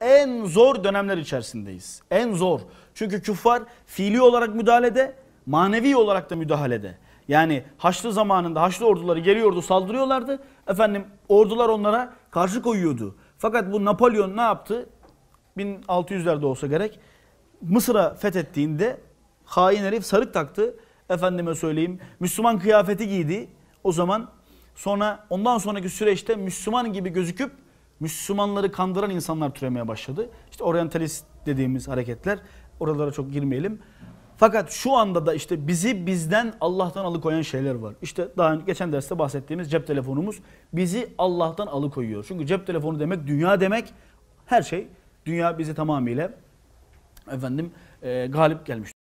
en zor dönemler içerisindeyiz. En zor. Çünkü küffar fiili olarak müdahalede, manevi olarak da müdahalede. Yani Haçlı zamanında Haçlı orduları geliyordu, saldırıyorlardı. Efendim ordular onlara karşı koyuyordu. Fakat bu Napolyon ne yaptı? 1600'lerde olsa gerek. Mısır'a fethettiğinde hain herif sarık taktı. Efendime söyleyeyim. Müslüman kıyafeti giydi. O zaman sonra ondan sonraki süreçte Müslüman gibi gözüküp Müslümanları kandıran insanlar türemeye başladı. İşte oryantalist dediğimiz hareketler. Oralara çok girmeyelim. Fakat şu anda da işte bizi bizden Allah'tan alıkoyan şeyler var. İşte daha geçen derste bahsettiğimiz cep telefonumuz bizi Allah'tan alıkoyuyor. Çünkü cep telefonu demek dünya demek her şey. Dünya bizi tamamıyla efendim e, galip gelmiş